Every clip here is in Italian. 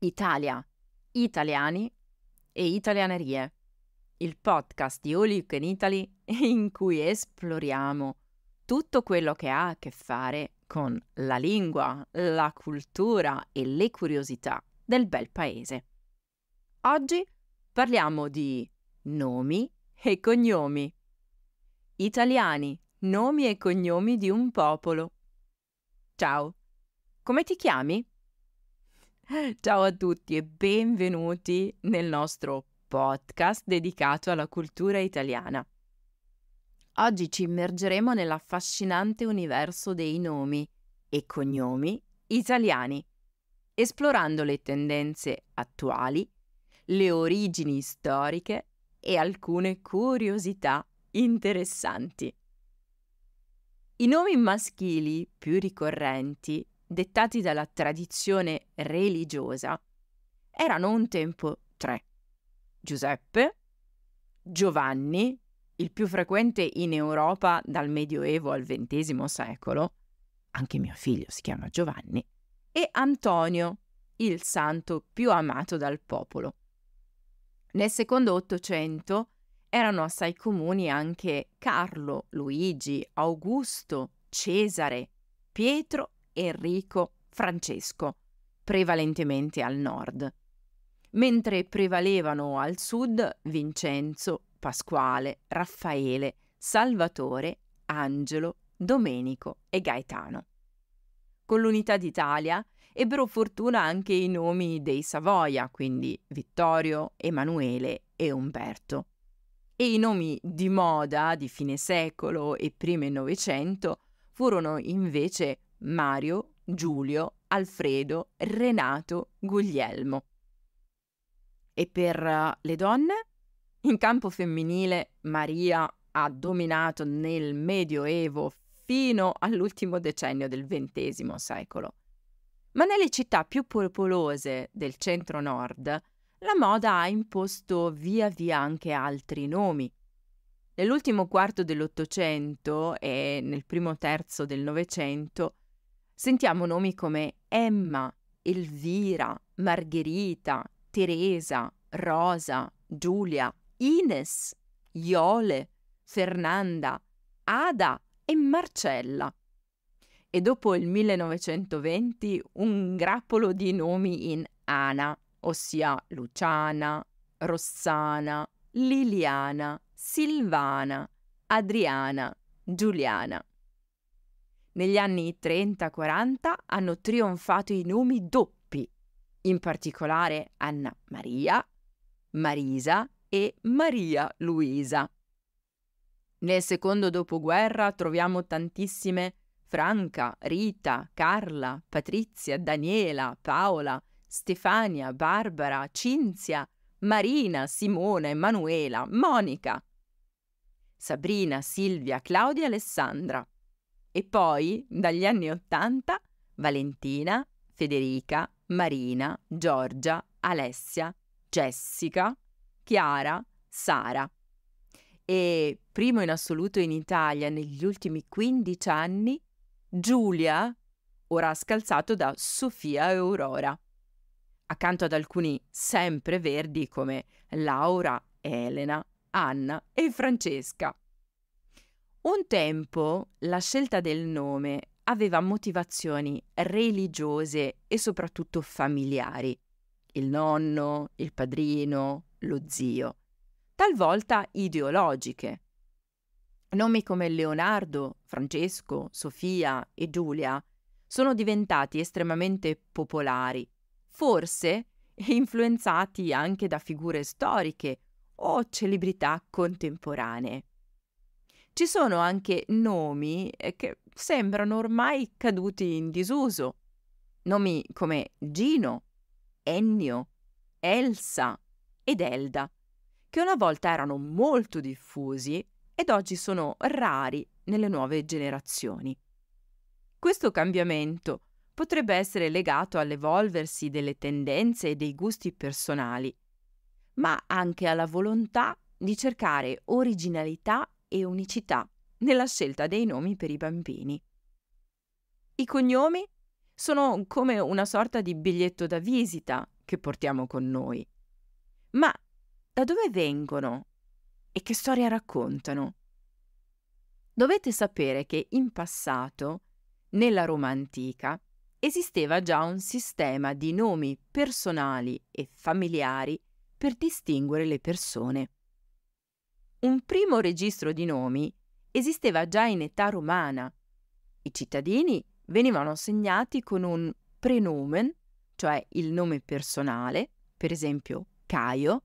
Italia, italiani e italianerie, il podcast di All You Can Italy in cui esploriamo tutto quello che ha a che fare con la lingua, la cultura e le curiosità del bel paese. Oggi parliamo di nomi e cognomi. Italiani, nomi e cognomi di un popolo. Ciao, come ti chiami? Ciao a tutti e benvenuti nel nostro podcast dedicato alla cultura italiana. Oggi ci immergeremo nell'affascinante universo dei nomi e cognomi italiani, esplorando le tendenze attuali, le origini storiche e alcune curiosità interessanti. I nomi maschili più ricorrenti dettati dalla tradizione religiosa, erano un tempo tre. Giuseppe, Giovanni, il più frequente in Europa dal Medioevo al XX secolo, anche mio figlio si chiama Giovanni, e Antonio, il santo più amato dal popolo. Nel secondo Ottocento erano assai comuni anche Carlo, Luigi, Augusto, Cesare, Pietro Enrico, Francesco, prevalentemente al nord, mentre prevalevano al sud Vincenzo, Pasquale, Raffaele, Salvatore, Angelo, Domenico e Gaetano. Con l'unità d'Italia ebbero fortuna anche i nomi dei Savoia, quindi Vittorio, Emanuele e Umberto. E i nomi di moda di fine secolo e prime Novecento furono invece Mario, Giulio, Alfredo, Renato, Guglielmo. E per eh, le donne? In campo femminile Maria ha dominato nel Medioevo fino all'ultimo decennio del XX secolo. Ma nelle città più popolose del centro-nord, la moda ha imposto via via anche altri nomi. Nell'ultimo quarto dell'Ottocento e nel primo terzo del Novecento, Sentiamo nomi come Emma, Elvira, Margherita, Teresa, Rosa, Giulia, Ines, Iole, Fernanda, Ada e Marcella. E dopo il 1920 un grappolo di nomi in Ana, ossia Luciana, Rossana, Liliana, Silvana, Adriana, Giuliana. Negli anni 30-40 hanno trionfato i nomi doppi, in particolare Anna Maria, Marisa e Maria Luisa. Nel secondo dopoguerra troviamo tantissime Franca, Rita, Carla, Patrizia, Daniela, Paola, Stefania, Barbara, Cinzia, Marina, Simone, Emanuela, Monica, Sabrina, Silvia, Claudia, Alessandra. E poi, dagli anni Ottanta, Valentina, Federica, Marina, Giorgia, Alessia, Jessica, Chiara, Sara. E primo in assoluto in Italia negli ultimi 15 anni, Giulia, ora scalzato da Sofia e Aurora. Accanto ad alcuni sempre verdi come Laura, Elena, Anna e Francesca. Un tempo la scelta del nome aveva motivazioni religiose e soprattutto familiari. Il nonno, il padrino, lo zio. Talvolta ideologiche. Nomi come Leonardo, Francesco, Sofia e Giulia sono diventati estremamente popolari, forse influenzati anche da figure storiche o celebrità contemporanee ci sono anche nomi eh, che sembrano ormai caduti in disuso. Nomi come Gino, Ennio, Elsa ed Elda, che una volta erano molto diffusi ed oggi sono rari nelle nuove generazioni. Questo cambiamento potrebbe essere legato all'evolversi delle tendenze e dei gusti personali, ma anche alla volontà di cercare originalità e unicità nella scelta dei nomi per i bambini. I cognomi sono come una sorta di biglietto da visita che portiamo con noi. Ma da dove vengono e che storia raccontano? Dovete sapere che in passato, nella Roma antica, esisteva già un sistema di nomi personali e familiari per distinguere le persone un primo registro di nomi esisteva già in età romana. I cittadini venivano assegnati con un prenomen, cioè il nome personale, per esempio Caio,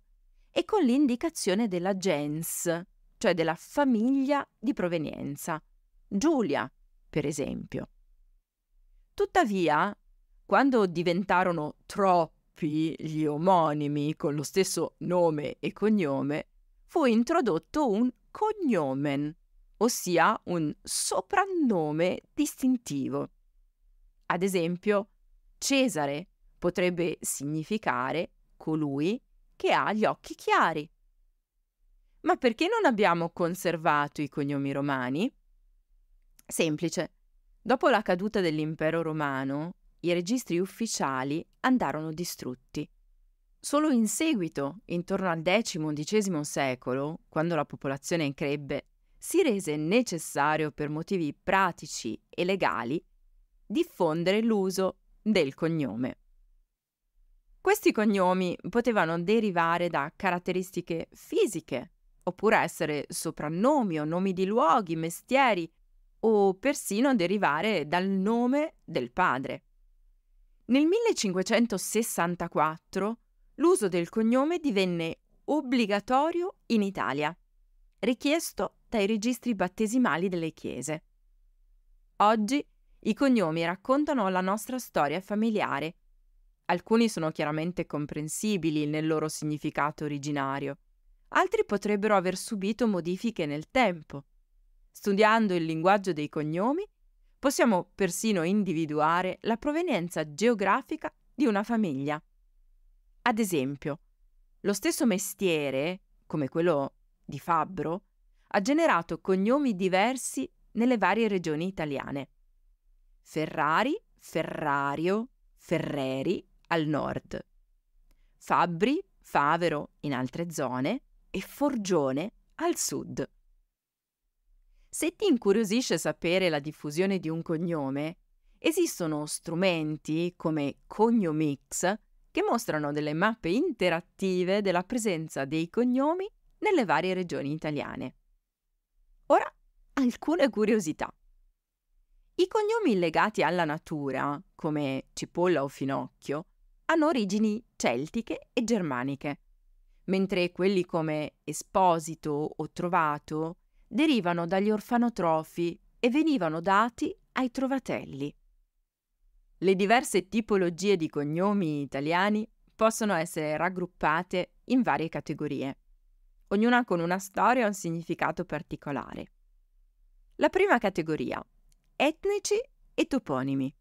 e con l'indicazione della gens, cioè della famiglia di provenienza, Giulia, per esempio. Tuttavia, quando diventarono troppi gli omonimi con lo stesso nome e cognome, fu introdotto un cognomen, ossia un soprannome distintivo. Ad esempio, Cesare potrebbe significare colui che ha gli occhi chiari. Ma perché non abbiamo conservato i cognomi romani? Semplice. Dopo la caduta dell'impero romano, i registri ufficiali andarono distrutti Solo in seguito, intorno al X-XI secolo, quando la popolazione crebbe, si rese necessario per motivi pratici e legali diffondere l'uso del cognome. Questi cognomi potevano derivare da caratteristiche fisiche, oppure essere soprannomi o nomi di luoghi, mestieri, o persino derivare dal nome del padre. Nel 1564 l'uso del cognome divenne obbligatorio in Italia, richiesto dai registri battesimali delle chiese. Oggi i cognomi raccontano la nostra storia familiare. Alcuni sono chiaramente comprensibili nel loro significato originario, altri potrebbero aver subito modifiche nel tempo. Studiando il linguaggio dei cognomi, possiamo persino individuare la provenienza geografica di una famiglia. Ad esempio, lo stesso mestiere, come quello di fabbro, ha generato cognomi diversi nelle varie regioni italiane. Ferrari, Ferrario, Ferreri al nord, Fabbri, Favero in altre zone e Forgione al sud. Se ti incuriosisce sapere la diffusione di un cognome, esistono strumenti come Cognomix che mostrano delle mappe interattive della presenza dei cognomi nelle varie regioni italiane. Ora, alcune curiosità. I cognomi legati alla natura, come cipolla o finocchio, hanno origini celtiche e germaniche, mentre quelli come esposito o trovato derivano dagli orfanotrofi e venivano dati ai trovatelli. Le diverse tipologie di cognomi italiani possono essere raggruppate in varie categorie, ognuna con una storia e un significato particolare. La prima categoria, etnici e toponimi.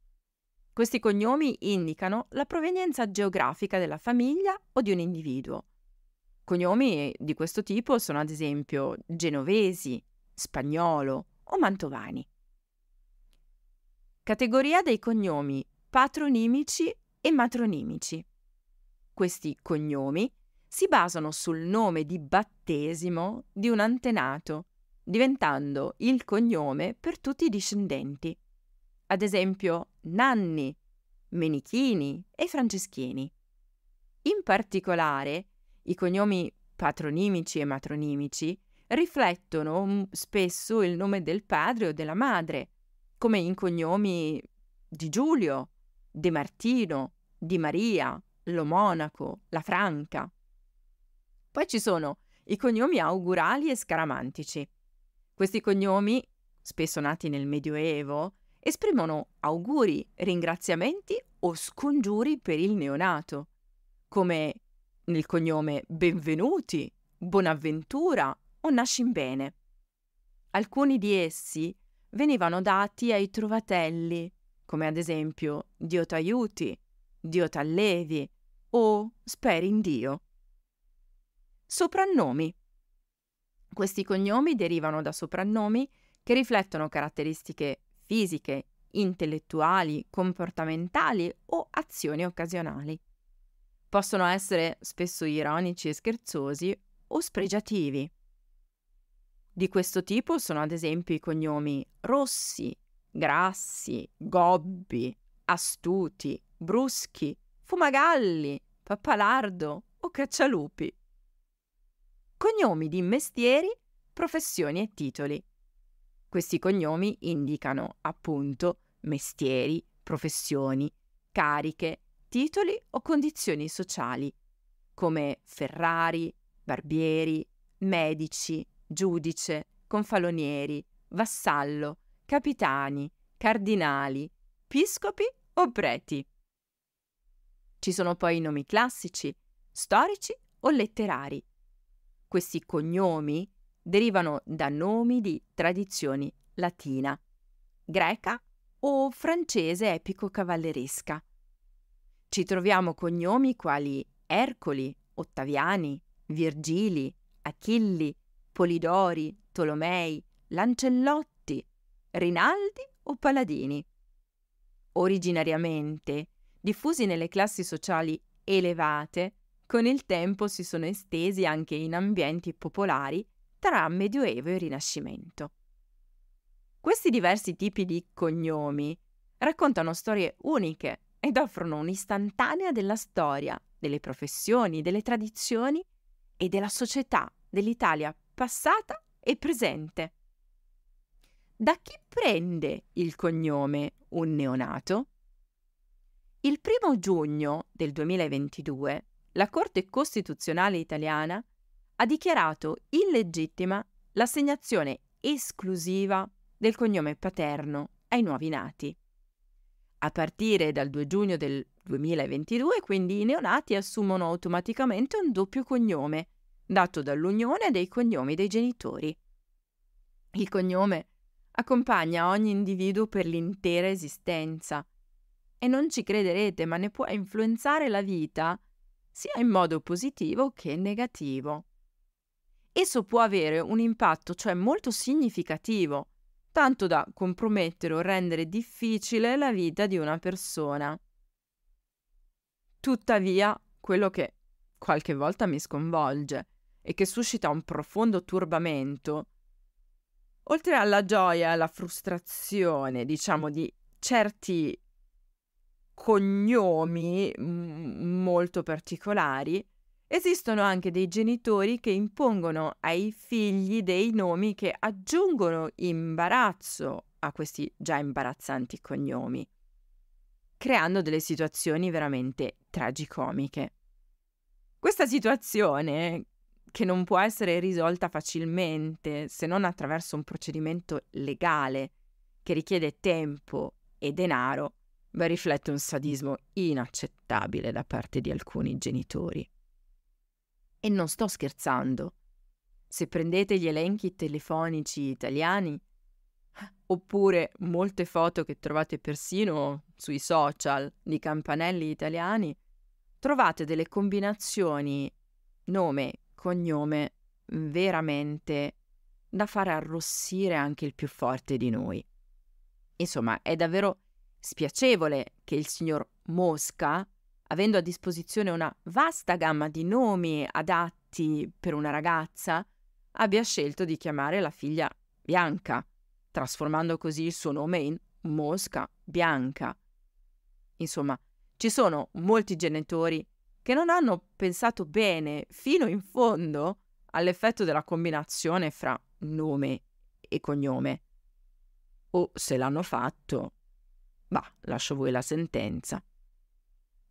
Questi cognomi indicano la provenienza geografica della famiglia o di un individuo. Cognomi di questo tipo sono ad esempio genovesi, spagnolo o mantovani. Categoria dei cognomi patronimici e matronimici. Questi cognomi si basano sul nome di battesimo di un antenato, diventando il cognome per tutti i discendenti. Ad esempio Nanni, Menichini e Franceschini. In particolare, i cognomi patronimici e matronimici riflettono spesso il nome del padre o della madre, come in cognomi di Giulio, De Martino, Di Maria, Lo Monaco, La Franca. Poi ci sono i cognomi augurali e scaramantici. Questi cognomi, spesso nati nel Medioevo, esprimono auguri, ringraziamenti o scongiuri per il neonato, come nel cognome Benvenuti, Buonavventura o Nascimbene. Alcuni di essi venivano dati ai trovatelli, come ad esempio Dio t'aiuti, Dio t'allevi o speri in Dio. Soprannomi. Questi cognomi derivano da soprannomi che riflettono caratteristiche fisiche, intellettuali, comportamentali o azioni occasionali. Possono essere spesso ironici e scherzosi o spregiativi. Di questo tipo sono ad esempio i cognomi Rossi, grassi, gobbi, astuti, bruschi, fumagalli, pappalardo o caccialupi. Cognomi di mestieri, professioni e titoli. Questi cognomi indicano, appunto, mestieri, professioni, cariche, titoli o condizioni sociali, come ferrari, barbieri, medici, giudice, confalonieri, vassallo, capitani, cardinali, piscopi o preti. Ci sono poi i nomi classici, storici o letterari. Questi cognomi derivano da nomi di tradizioni latina, greca o francese epico-cavalleresca. Ci troviamo cognomi quali Ercoli, Ottaviani, Virgili, Achilli, Polidori, Tolomei, Lancellotti, Rinaldi o Paladini. Originariamente diffusi nelle classi sociali elevate, con il tempo si sono estesi anche in ambienti popolari tra Medioevo e Rinascimento. Questi diversi tipi di cognomi raccontano storie uniche ed offrono un'istantanea della storia, delle professioni, delle tradizioni e della società dell'Italia passata e presente. Da chi prende il cognome un neonato? Il primo giugno del 2022 la Corte Costituzionale italiana ha dichiarato illegittima l'assegnazione esclusiva del cognome paterno ai nuovi nati. A partire dal 2 giugno del 2022, quindi, i neonati assumono automaticamente un doppio cognome, dato dall'unione dei cognomi dei genitori. Il cognome accompagna ogni individuo per l'intera esistenza. E non ci crederete, ma ne può influenzare la vita sia in modo positivo che negativo. Esso può avere un impatto, cioè molto significativo, tanto da compromettere o rendere difficile la vita di una persona. Tuttavia, quello che qualche volta mi sconvolge e che suscita un profondo turbamento oltre alla gioia e alla frustrazione, diciamo, di certi cognomi m- mm, molto particolari, esistono anche dei genitori che impongono ai figli dei nomi che aggiungono imbarazzo a questi già imbarazzanti cognomi, creando delle situazioni veramente tragicomiche. Questa situazione, che non può essere risolta facilmente se non attraverso un procedimento legale che richiede tempo e denaro, beh, riflette un sadismo inaccettabile da parte di alcuni genitori. E non sto scherzando. Se prendete gli elenchi telefonici italiani, oppure molte foto che trovate persino sui social di campanelli italiani, trovate delle combinazioni nome cognome veramente da fare arrossire anche il più forte di noi. Insomma, è davvero spiacevole che il signor Mosca, avendo a disposizione una vasta gamma di nomi adatti per una ragazza, abbia scelto di chiamare la figlia Bianca, trasformando così il suo nome in Mosca Bianca. Insomma, ci sono molti genitori che non hanno pensato bene fino in fondo all'effetto della combinazione fra nome e cognome. O se l'hanno fatto, bah, lascio voi la sentenza.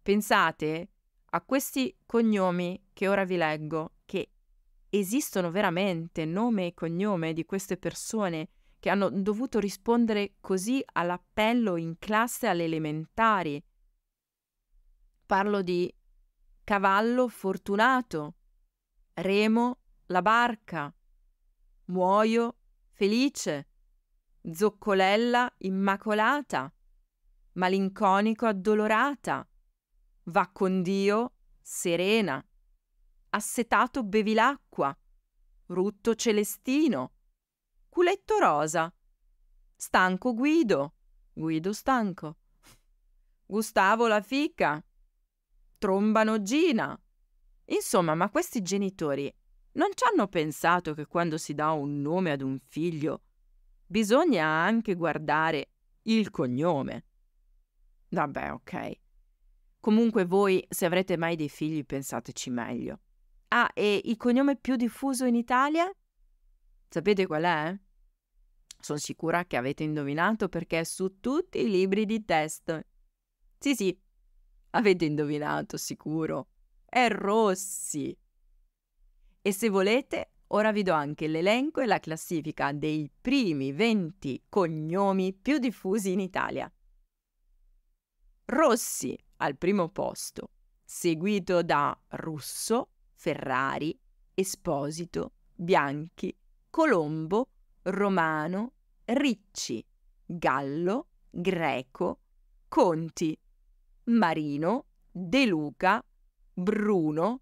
Pensate a questi cognomi che ora vi leggo, che esistono veramente nome e cognome di queste persone che hanno dovuto rispondere così all'appello in classe alle elementari. Parlo di cavallo fortunato, remo la barca, muoio felice, zoccolella immacolata, malinconico addolorata, va con Dio serena, assetato bevilacqua, rutto celestino, culetto rosa, stanco Guido, Guido stanco, Gustavo la fica, trombano Gina. Insomma, ma questi genitori non ci hanno pensato che quando si dà un nome ad un figlio bisogna anche guardare il cognome. Vabbè, ok. Comunque voi, se avrete mai dei figli, pensateci meglio. Ah, e il cognome più diffuso in Italia? Sapete qual è? Sono sicura che avete indovinato perché è su tutti i libri di testo. Sì, sì, Avete indovinato, sicuro. È Rossi. E se volete, ora vi do anche l'elenco e la classifica dei primi 20 cognomi più diffusi in Italia. Rossi al primo posto, seguito da Russo, Ferrari, Esposito, Bianchi, Colombo, Romano, Ricci, Gallo, Greco, Conti, Marino, De Luca, Bruno,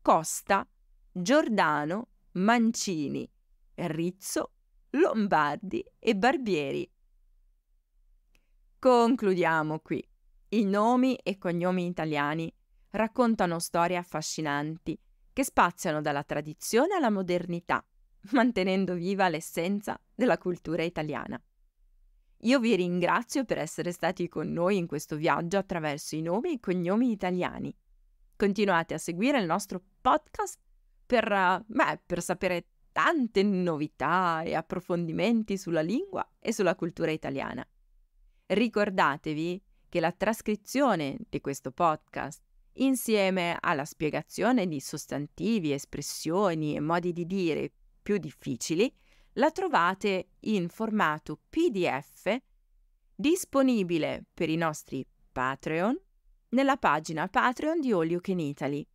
Costa, Giordano, Mancini, Rizzo, Lombardi e Barbieri. Concludiamo qui. I nomi e cognomi italiani raccontano storie affascinanti che spaziano dalla tradizione alla modernità, mantenendo viva l'essenza della cultura italiana. Io vi ringrazio per essere stati con noi in questo viaggio attraverso i nomi e i cognomi italiani. Continuate a seguire il nostro podcast per, beh, per sapere tante novità e approfondimenti sulla lingua e sulla cultura italiana. Ricordatevi che la trascrizione di questo podcast, insieme alla spiegazione di sostantivi, espressioni e modi di dire più difficili, la trovate in formato PDF disponibile per i nostri Patreon nella pagina Patreon di All You Italy.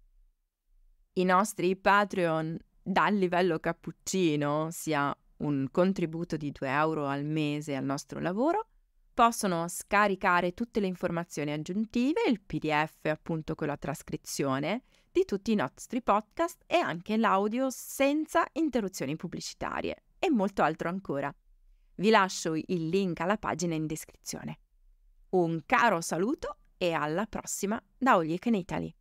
I nostri Patreon dal livello cappuccino, sia un contributo di 2 euro al mese al nostro lavoro, possono scaricare tutte le informazioni aggiuntive, il PDF appunto con la trascrizione di tutti i nostri podcast e anche l'audio senza interruzioni pubblicitarie e molto altro ancora. Vi lascio il link alla pagina in descrizione. Un caro saluto e alla prossima da All Can Italy!